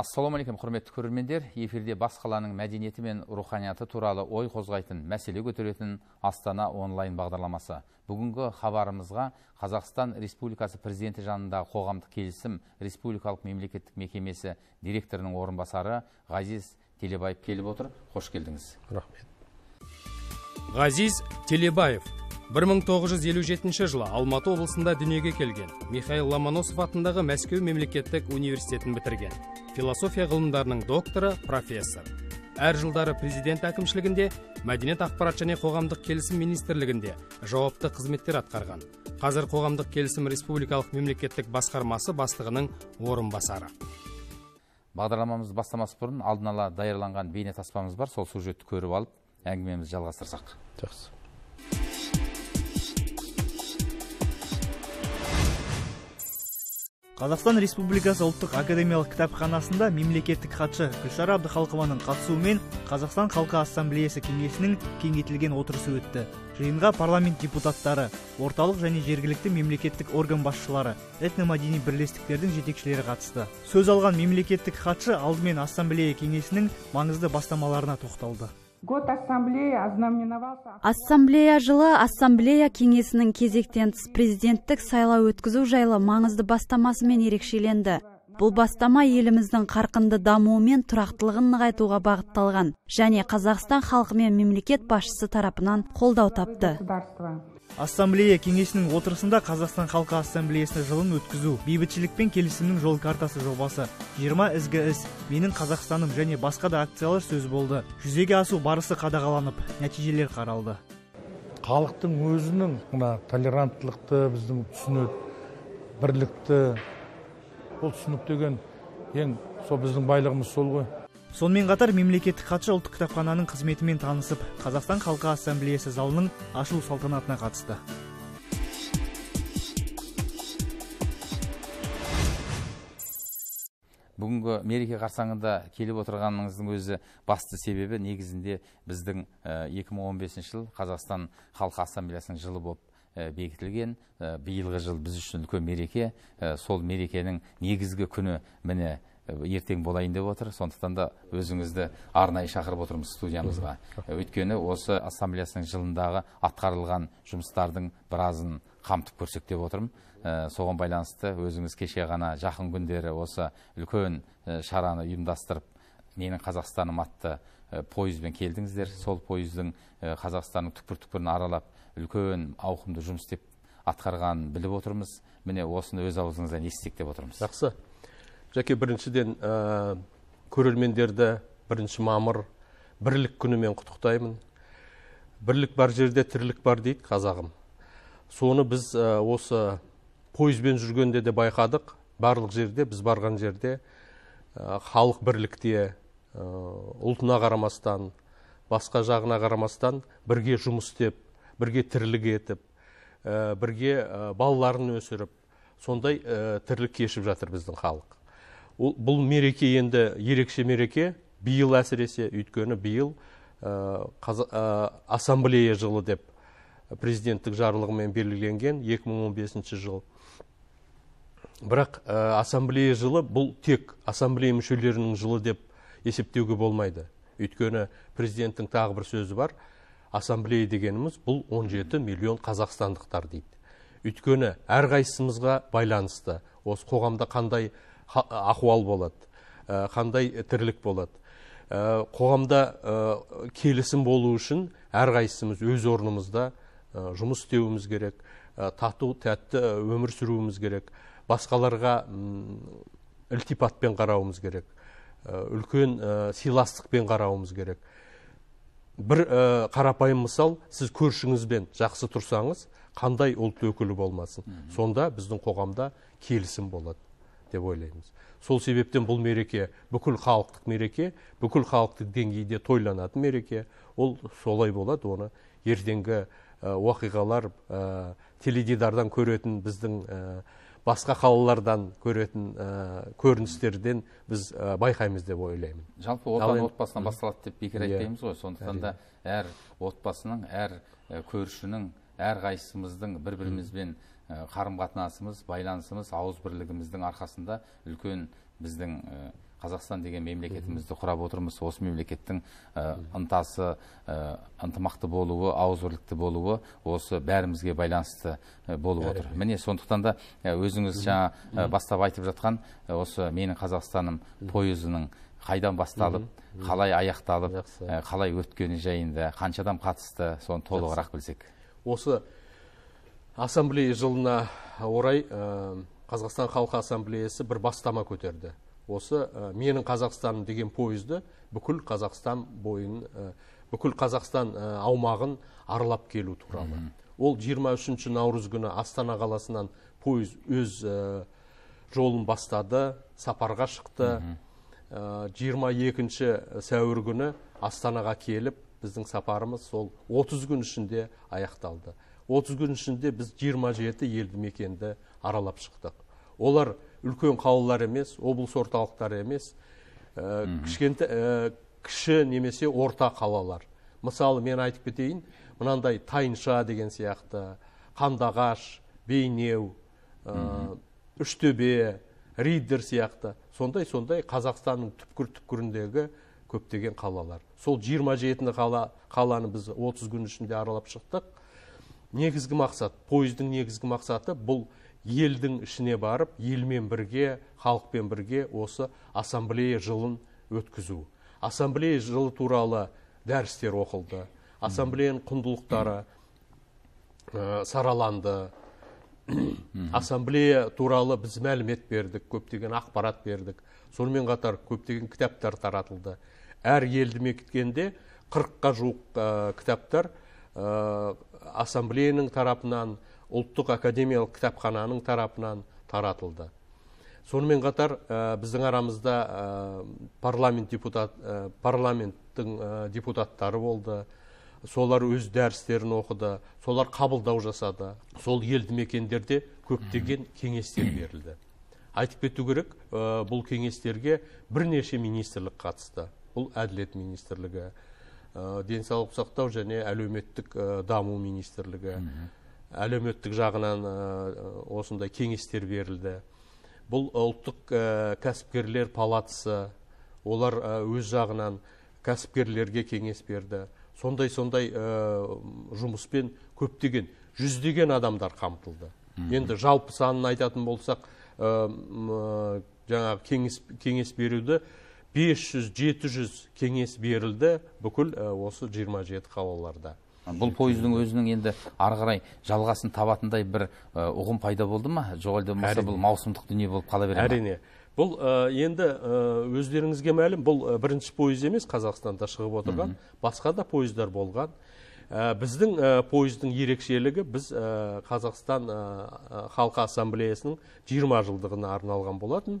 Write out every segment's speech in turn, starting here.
ассалаумағалейкум құрметті көрермендер эфирде бас қаланың мәдениеті мен руханияты туралы ой қозғайтын мәселе көтеретін астана онлайн бағдарламасы бүгінгі хабарымызға қазақстан республикасы президенті жанындағы қоғамдық келісім республикалық мемлекеттік мекемесі директорының орынбасары ғазиз телебаев келіп отыр қош келдіңіз рахмет ғазиз телебаев 1957 жылы Алматы облысында дүниеге келген. Михаил Ломоносов атындағы Мәскеу мемлекеттік университетін бітірген. Философия ғылымдарының докторы, профессор. Әр жылдары президент әкімшілігінде, мәдениет ақпарат және қоғамдық келісім министрлігінде жауапты қызметтер атқарған. Қазір қоғамдық келісім республикалық мемлекеттік басқармасы бастығының орынбасары. Бағдарламамыз бастамас бұрын алдын ала даярланған бейнетаспамыз бар, сол сюжетті көріп алып әңгімемізді жалғастырсақ. Жақсы. қазақстан республикасы ұлттық академиялық кітапханасында мемлекеттік хатшы гүлшара әбдіхалықованың қатысуымен қазақстан халқы ассамблеясы кеңесінің кеңейтілген отырысы өтті жиынға парламент депутаттары орталық және жергілікті мемлекеттік орган басшылары этномәдени бірлестіктердің жетекшілері қатысты сөз алған мемлекеттік хатшы алдымен ассамблея кеңесінің маңызды бастамаларына тоқталды год ассамблея ознаменовался ассамблея жылы ассамблея кеңесінің кезектен тыс президенттік сайлау өткізу жайлы маңызды бастамасымен ерекшеленді бұл бастама еліміздің қарқынды дамуы мен тұрақтылығын нығайтуға бағытталған және қазақстан халқы мен мемлекет басшысы тарапынан қолдау тапты ассамблея кеңесінің отырысында қазақстан халқы ассамблеясы жылын өткізу бейбітшілік пен келісімнің жол картасы жобасы жиырма ізгі іс менің қазақстаным және басқа да акциялар сөз болды жүзеге асу барысы қадағаланып нәтижелер қаралды халықтың өзінің мына толеранттылықты біздің түсінеді бірлікті ол түсінік деген ең сол біздің байлығымыз сол ғой сонымен қатар мемлекеттік хатшы ұлттық кітапхананың қызметімен танысып қазақстан халқы ассамблеясы залының ашылу салтанатына қатысты бүгінгі мереке қарсаңында келіп отырғаныңыздың өзі басты себебі негізінде біздің 2015 жыл Қазақстан халқы ассамблеясының жылы болып бекітілген биылғы жыл біз үшін үлкен мереке сол мерекенің негізгі күні міне Э, ертең болайын деп отыр сондықтан да өзіңізді арнайы шақырып отырмыз студиямызға өйткені осы ассамблеясының жылындағы атқарылған жұмыстардың біразын қамтып көрсек деп отырмын э, соған байланысты өзіңіз кеше ғана жақын күндері осы үлкен э, шараны ұйымдастырып менің қазақстаным атты пойызбен келдіңіздер сол пойыздың қазақстанның түкпір түкпірін аралап үлкен ауқымды жұмыс істеп атқарғанын біліп отырмыз міне осыны өз аузыңыздан естісек деп отырмыз жақсы жәке біріншіден ә, көрермендерді бірінші мамыр бірлік күнімен құттықтаймын бірлік бар жерде тірлік бар дейді қазағым соны біз э, осы пойызбен жүргенде де байқадық барлық жерде біз барған жерде э, халық бірлікте ұлтына қарамастан басқа жағына қарамастан бірге жұмыс істеп бірге тірлік етіп бірге балаларын өсіріп сондай тірлік кешіп жатыр біздің халық бұл мереке енді ерекше мереке биыл әсіресе өйткені биыл э, э, ассамблея жылы деп президенттік жарлығымен белгіленген 2015 жыл бірақ э, ассамблея жылы бұл тек ассамблея мүшелерінің жылы деп есептеуге болмайды өйткені президенттің тағы бір сөзі бар ассамблея дегеніміз бұл 17 миллион қазақстандықтар дейді өйткені әрқайсымызға байланысты осы қоғамда қандай ахуал болады э, қандай тірлік болады э, қоғамда э, келісім болу үшін әрқайсымыз өз орнымызда жұмыс істеуіміз керек тату тәтті өмір сүруіміз керек басқаларға ілтипатпен қарауымыз керек үлкен сыйластықпен қарауымыз керек бір қарапайым мысал сіз көршіңізбен жақсы тұрсаңыз қандай ұлт өкілі болмасын сонда біздің қоғамда келісім болады деп ойлаймыз сол себептен бұл мереке бүкіл халықтық мереке бүкіл халықтық деңгейде тойланатын мереке ол солай болады оны ертеңгі оқиғалар теледидардан көретін біздің басқа қалалардан көретін ә, көріністерден біз ә, байқаймыз деп ойлаймын жалпы отан отбасынан басталады деп бекер иә. айтпаймыз ғой сондықтан да әр отбасының әр көршінің әр қайсымыздың бір бірімізбен Э, қарым қатынасымыз байланысымыз ауыз бірлігіміздің арқасында үлкен біздің э, қазақстан деген мемлекетімізді құрап отырмыз осы мемлекеттің э, ынтасы ынтымақты болуы ауызбірлікті болуы осы бәрімізге байланысты болып отыр міне сондықтан да өзіңіз жаңа бастап айтып жатқан осы менің қазақстаным пойызының қайдан басталып қалай аяқталып қалай өткені жайында қанша адам қатысты соны толығырақ білсек осы ассамблея жылына орай э, қазақстан халқы ассамблеясы бір бастама көтерді осы э, менің қазақстаным деген пойызды бүкіл қазақстан бойын э, бүкіл қазақстан аумағын аралап келу туралы ол 23 наурыз күні астана қаласынан пойыз өз жолын бастады сапарға шықты 22 екінші сәуір күні астанаға келіп біздің сапарымыз сол 30 күн ішінде аяқталды 30 күн ішінде біз 27 елді мекенді аралап шықтық олар үлкен қалалар емес облыс орталықтары емес ә, кіші немесе орта қалалар мысалы мен айтып кетейін мынандай тайынша деген сияқты қандағаш бейнеу ә, үштөбе риддер сияқты сондай сондай қазақстанның түпкір түпкіріндегі көптеген қалалар сол 27 қала, қаланы біз 30 күн ішінде аралап шықтық негізгі мақсат пойыздың негізгі мақсаты бұл елдің ішіне барып елмен бірге халықпен бірге осы ассамблея жылын өткізу ассамблея жылы туралы дәрістер оқылды ассамблеяның құндылықтары э, сараланды ассамблея туралы біз мәлімет бердік көптеген ақпарат бердік сонымен қатар көптеген кітаптар таратылды әр елді мекенде қырыққа жуық ә, кітаптар э, ассамблеяның тарапынан ұлттық академиялық кітапхананың тарапынан таратылды сонымен қатар ә, біздің арамызда э, парламент депутат ә, парламенттің депутаттары болды солар өз дәрістерін оқыды солар қабылдау жасады сол елді мекендерде көптеген кеңестер берілді айтып кету керек бұл кеңестерге бірнеше министрлік қатысты бұл әділет министрлігі Э, денсаулық сақтау және әлеуметтік э, даму министрлігі әлеуметтік жағынан э, осындай кеңестер берілді бұл ұлттық кәсіпкерлер палатасы олар өз жағынан кәсіпкерлерге кеңес берді сондай сондай жұмыспен көптеген жүздеген адамдар қамтылды енді жалпы санын айтатын болсақ жаңағы кеңес, кеңес беруді 500-700 кеңес берілді бүкіл осы 27 қалаларда бұл пойыздың өзінің енді арғырай жалғасын табатындай бір ұғым пайда болды ма жоқ әлде бұл маусымдық дүние болып қала бере әрине бұл енді өздеріңізге мәлім бұл бірінші пойыз емес қазақстанда шығып отырған басқа да пойыздар болған біздің пойыздың ерекшелігі біз қазақстан халқы ассамблеясының 20 жылдығына арналған болатын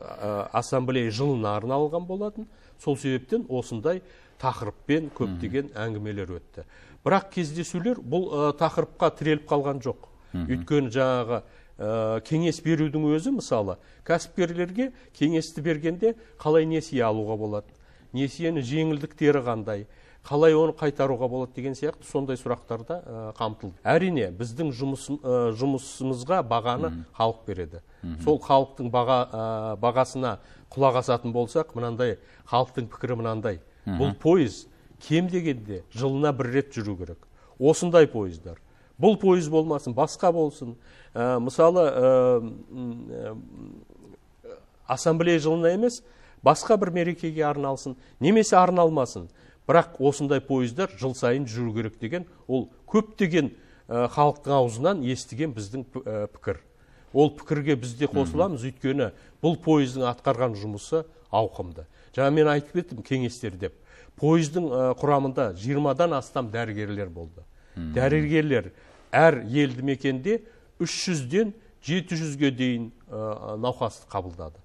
Э, ассамблея жылына арналған болатын сол себептен осындай тақырыппен көптеген әңгімелер өтті бірақ кездесулер бұл ә, тақырыпқа тіреліп қалған жоқ өйткені жаңағы ә, кеңес берудің өзі мысалы кәсіпкерлерге кеңесті бергенде қалай несие алуға болады несиенің жеңілдіктері қандай қалай оны қайтаруға болады деген сияқты сондай сұрақтар да э, қамтылды әрине біздің жұмыс, э, жұмысымызға бағаны халық береді сол халықтың баға, э, бағасына құлақ асатын болсақ мынандай халықтың пікірі мынандай бұл пойыз кем дегенде жылына бір рет жүру керек осындай пойыздар бұл пойыз болмасын басқа болсын мысалы ассамблея жылына емес басқа бір мерекеге арналсын немесе арналмасын бірақ осындай пойыздар жыл сайын жүру керек деген ол көптеген э, халықтың аузынан естіген біздің э, пікір ол пікірге біз де қосыламыз өйткені бұл пойыздың атқарған жұмысы ауқымды жаңа мен айтып кеттім кеңестер деп пойыздың э, құрамында 20-дан астам дәрігерлер болды дәрігерлер әр елді мекенде 300-ден 700-ге дейін науқасты қабылдады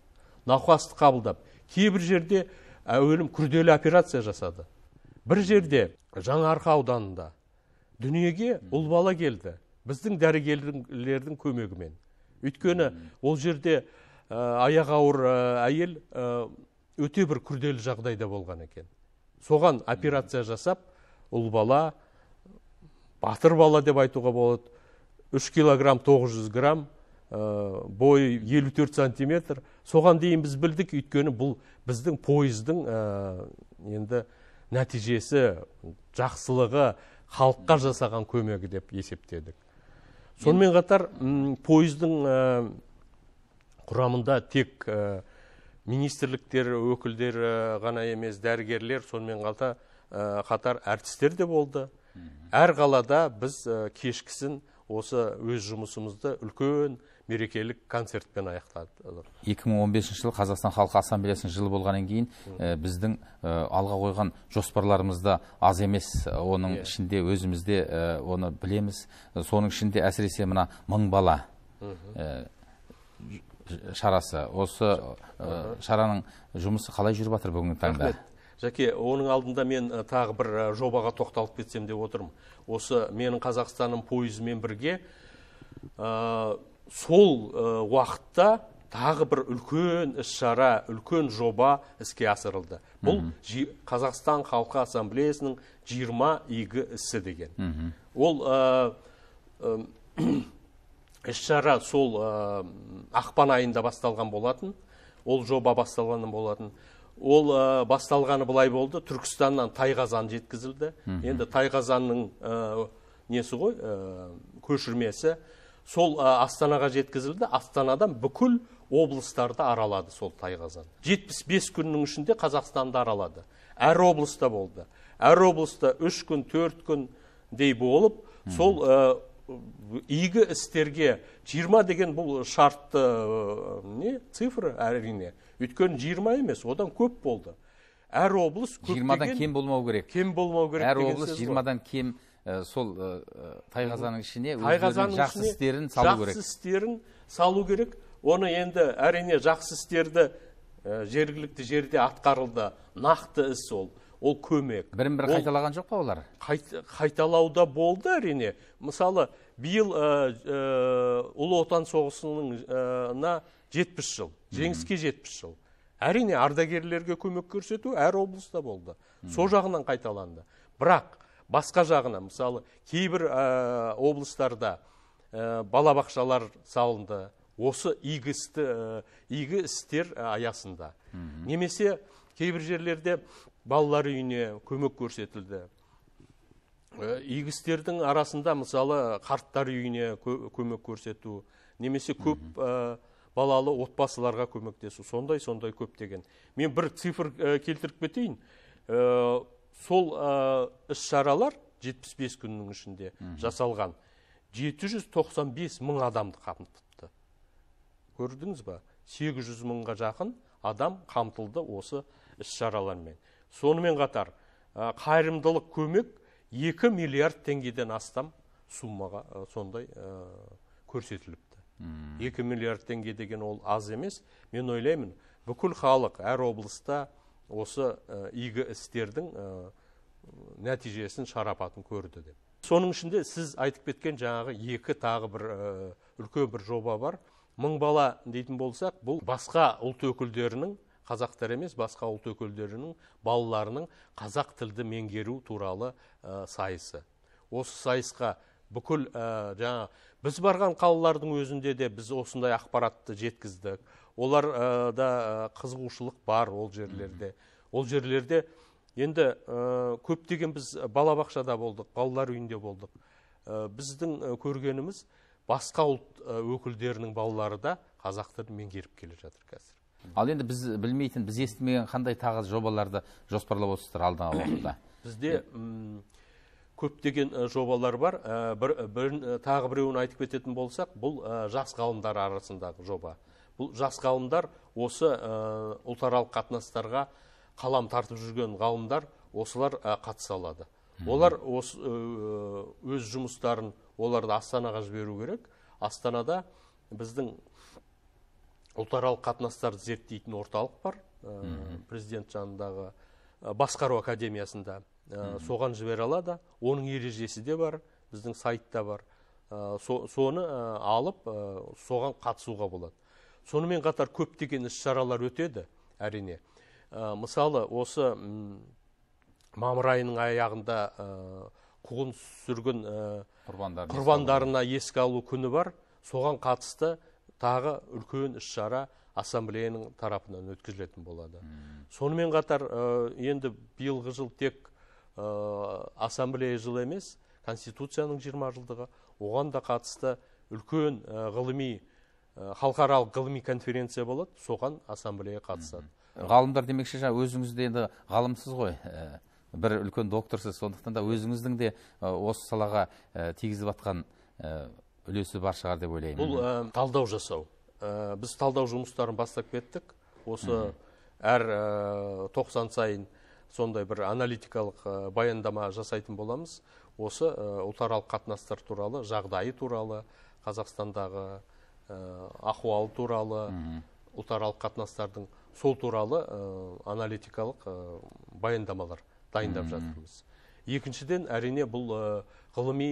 науқасты қабылдап кейбір жерде әуелім күрделі операция жасады бір жерде жаңаарқа ауданында дүниеге ұл бала келді біздің дәрігерлердің көмегімен өйткені ол жерде ә, аяғы ауыр әйел өте бір күрделі жағдайда болған екен соған операция жасап ұл бала батыр бала деп айтуға болады 3 килограмм 900 грамм ә, бойы 54 сантиметр соған дейін біз білдік өйткені бұл біздің пойыздың ә, енді нәтижесі жақсылығы халыққа жасаған көмегі деп есептедік сонымен қатар пойыздың э, құрамында тек э, министрліктер өкілдері э, ғана емес дәрігерлер сонымен қатар, қатар әртістер де болды әр қалада біз кешкісін осы өз жұмысымызды үлкен мерекелік концертпен аяқтады 2015 жылы қазақстан халқы ассамблеясының жылы болғаннан кейін біздің алға қойған жоспарларымызда аз емес оның иә. ішінде өзімізде оны білеміз соның ішінде әсіресе мына мың бала шарасы осы шараның жұмысы қалай жүріп жатыр бүгінгі таңда жәке оның алдында мен тағы бір жобаға тоқталып кетсем деп отырмын осы менің қазақстаным пойызымен бірге сол э, уақытта тағы бір үлкен іс шара үлкен жоба іске асырылды бұл қазақстан халқы ассамблеясының жиырма игі ісі деген ол э, э, іс шара сол ақпан айында басталған болатын ол жоба басталған болатын ол ә, басталғаны былай болды түркістаннан тайқазан жеткізілді енді тайқазанның несі ғой көшірмесі сол астанаға жеткізілді астанадан бүкіл облыстарды аралады сол тайқазан 75 күннің ішінде қазақстанды аралады әр облыста болды әр облыста үш күн төрт күндей болып сол ә, игі істерге 20 деген бұл шартты не цифры әрине өйткені жиырма емес одан көп болды әр облыс жиырмадан кем болмау керек кем болмау керек әр облыс жиырмадан кем Э, сол э, э, Тайғазаның ішіне өздерінің жақсы істерін салу керек жақсы істерін салу керек оны енді әрине жақсы істерді жергілікті жерде атқарылды нақты іс ол ол көмек бірін бірі қайталаған жоқ па олар қайталауда болды әрине мысалы биыл ұлы отан соғысына жетпіс жыл жеңіске жетпіс жыл әрине ардагерлерге көмек көрсету әр облыста болды сол жағынан қайталанды бірақ басқа жағына мысалы кейбір э, облыстарда э, балабақшалар салынды осы игі істі э, игі істер аясында немесе кейбір жерлерде балалар үйіне көмек көрсетілді игі істердің арасында мысалы қарттар үйіне көмек көрсету немесе көп балалы отбасыларға көмектесу сондай сондай көптеген мен бір цифр келтіріп кетейін сол іс шаралар 75 күннің ішінде жасалған 795 мың адамды қамтыпты көрдіңіз ба 800 мыңға жақын адам қамтылды осы іс шаралармен сонымен қатар қайырымдылық көмек 2 миллиард теңгеден астам суммаға сондай көрсетіліпті 2 миллиард теңге деген ол аз емес мен ойлаймын бүкіл халық әр облыста осы игі істердің нәтижесін шарапатын көрді деп соның ішінде сіз айтып кеткен жаңағы екі тағы бір үлкен бір жоба бар мың бала дейтін болсақ бұл басқа ұлт өкілдерінің қазақтар емес басқа ұлт өкілдерінің балаларының қазақ тілді меңгеру туралы ә, сайысы осы сайысқа бүкіл ә, жаңа біз барған қалалардың өзінде де біз осындай ақпаратты жеткіздік Олар э, да э, қызығушылық бар ол жерлерде ол жерлерде енді э, көптеген біз балабақшада болдық балалар үйінде болдық біздің көргеніміз басқа ұлт өкілдерінің балалары да қазақ тілін меңгеріп келе жатыр қазір ал енді біз білмейтін біз естімеген қандай тағы жобаларды жоспарлап отырсыздар алдағы уақытта бізде көптеген э, жобалар бар э, бір, э, тағы біреуін айтып кететін болсақ бұл жас ғалымдар арасындағы жоба бұл жас ғалымдар осы ұлтаралық қатынастарға қалам тартып жүрген ғалымдар осылар қатыса алады олар осы өз жұмыстарын оларды астанаға жіберу керек астанада біздің ұлтаралық қатынастарды зерттейтін орталық бар президент жанындағы басқару академиясында Э, соған жібере алады оның ережесі де бар біздің сайтта бар э, соны э, алып соған қатысуға болады сонымен қатар көптеген іс шаралар өтеді әрине мысалы осы мамырайының мамыр айының аяғында қуғын сүргін құрбандарына еске алу күні бар соған қатысты тағы үлкен іс шара ассамблеяның тарапынан өткізілетін болады сонымен қатар енді биылғы жыл тек Э, ассамблея жылы емес конституцияның жиырма жылдығы оған да қатысты үлкен э, ғылыми э, халықаралық ғылыми конференция болады соған ассамблея қатысады ғалымдар демекші жаңа өзіңіз де енді ғалымсыз ғой бір үлкен докторсыз сондықтан да өзіңіздің де осы салаға тигізіп жатқан үлесі бар шығар деп ойлаймын бұл талдау жасау біз талдау жұмыстарын бастап кеттік осы әр ә, сайын сондай бір аналитикалық э, баяндама жасайтын боламыз осы э, ұлтаралық қатынастар туралы жағдайы туралы қазақстандағы э, ахуалы туралы ұлтаралық қатынастардың сол туралы аналитикалық баяндамалар дайындап жатырмыз екіншіден әрине бұл ғылыми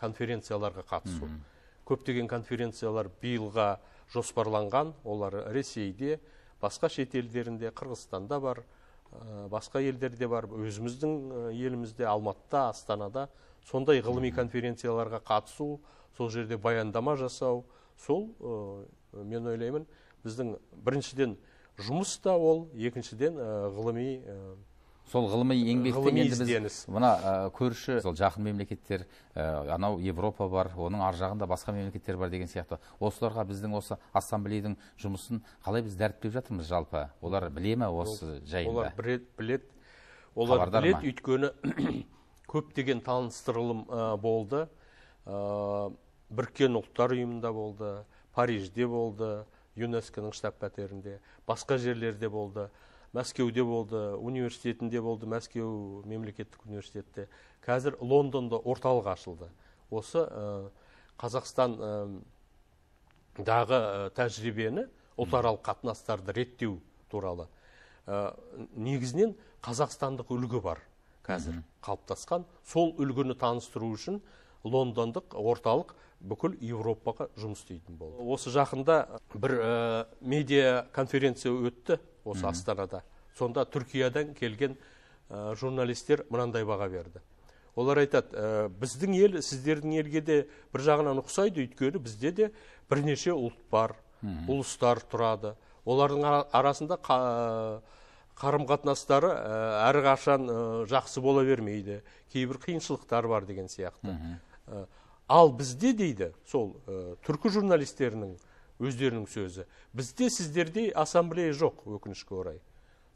конференцияларға қатысу көптеген конференциялар биылға жоспарланған олар ресейде басқа шет елдерінде қырғызстанда бар Э, басқа елдерде бар өзіміздің э, елімізде алматыда астанада сондай ғылыми конференцияларға қатысу сол жерде баяндама жасау сол э, мен ойлаймын біздің біріншіден жұмыс та ол екіншіден ғылыми сол ғылыми еңбектен енді біз мына көрші сол жақын мемлекеттер анау европа бар оның ар жағында басқа мемлекеттер бар деген сияқты осыларға біздің осы ассамблейдің жұмысын қалай біз дәріптеп жатырмыз жалпы олар біле ме осы жайында олар біледі біледі олар біледі өйткені көптеген таныстырылым ә, болды біріккен ұлттар ұйымында болды парижде болды юнеско ның штаб пәтерінде басқа жерлерде болды мәскеуде болды университетінде болды мәскеу мемлекеттік университетті. қазір лондонда орталық ашылды осы э, қазақстан э, дағы э, тәжірибені ұлтаралық қатынастарды реттеу туралы негізінен қазақстандық үлгі бар қазір қалыптасқан сол үлгіні таныстыру үшін лондондық орталық бүкіл еуропаға жұмыс істейтін болды осы жақында бір медиа конференция өтті осы астанада сонда түркиядан келген журналистер мынандай баға берді олар айтады «Ә, біздің ел сіздердің елге де бір жағынан ұқсайды өйткені бізде де бірнеше ұлт бар ұлыстар тұрады олардың арасында қарым қатынастары әрқашан жақсы бола бермейді кейбір қиыншылықтар бар деген сияқты ал бізде дейді сол түркі журналистерінің өздерінің сөзі бізде сіздердей ассамблея жоқ өкінішке орай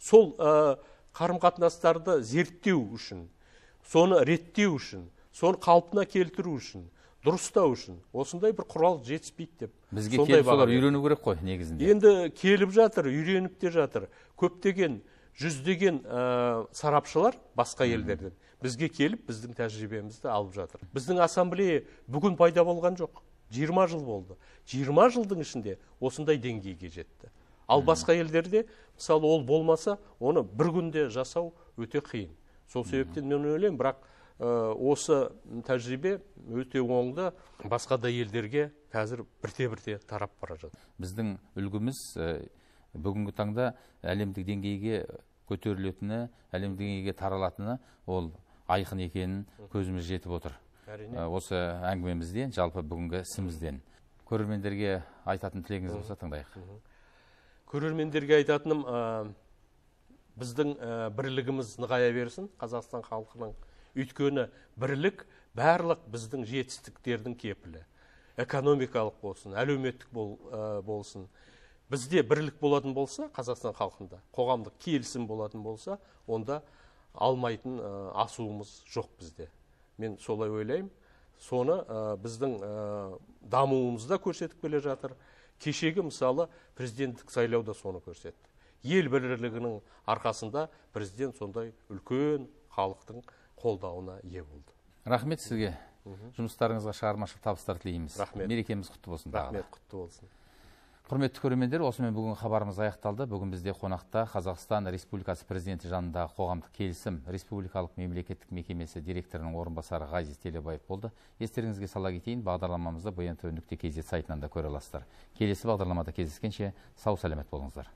сол ә, қарым қатынастарды зерттеу үшін соны реттеу үшін соны қалпына келтіру үшін дұрыстау үшін осындай бір құрал жетіспейді деп бізге келіп солар үйрену керек қой негізінде енді келіп жатыр үйреніп те жатыр көптеген жүздеген сарапшылар басқа елдерден бізге келіп біздің тәжірибемізді алып жатыр біздің ассамблея бүгін пайда болған жоқ жиырма жыл болды жиырма жылдың ішінде осындай деңгейге жетті ал басқа елдерде мысалы ол болмаса оны бір күнде жасау өте қиын сол себептен мен ойлаймын бірақ осы тәжірибе өте оңды басқа да елдерге қазір бірте бірте тарап бара жатыр біздің үлгіміз бүгінгі таңда әлемдік деңгейге көтерілетіні әлемдік деңгейге таралатыны ол айқын екенін көзіміз жетіп отыр Ә, осы әңгімемізден жалпы бүгінгі ісімізден көрермендерге айтатын тілегіңіз болса тыңдайық көрермендерге айтатыным ә, біздің ә, бірлігіміз нығая берсін қазақстан халқының өйткені бірлік барлық біздің жетістіктердің кепілі экономикалық болсын әлеуметтік бол, ә, болсын бізде бірлік болатын болса қазақстан халқында қоғамдық келісім болатын болса онда алмайтын асуымыз жоқ бізде мен солай ойлаймын соны біздің ә, дамуымызда көрсетіп келе жатыр кешегі мысалы президенттік сайлау да соны көрсетті ел бірлігінің арқасында президент сондай үлкен халықтың қолдауына ие болды рахмет сізге жұмыстарыңызға шығармашылық табыстар тілейміз рахмет мерекеміз құтты болсын рахмет құтты болсын құрметті көрермендер осымен бүгінгі хабарымыз аяқталды бүгін бізде қонақта қазақстан республикасы президенті жанындағы қоғамдық келісім республикалық мемлекеттік мекемесі директорының орынбасары ғазиз телебаев болды естеріңізге сала кетейін бағдарламамызды бнт нүкте кз сайтынан да көре аласыздар келесі бағдарламада кездескенше сау сәлемет болыңыздар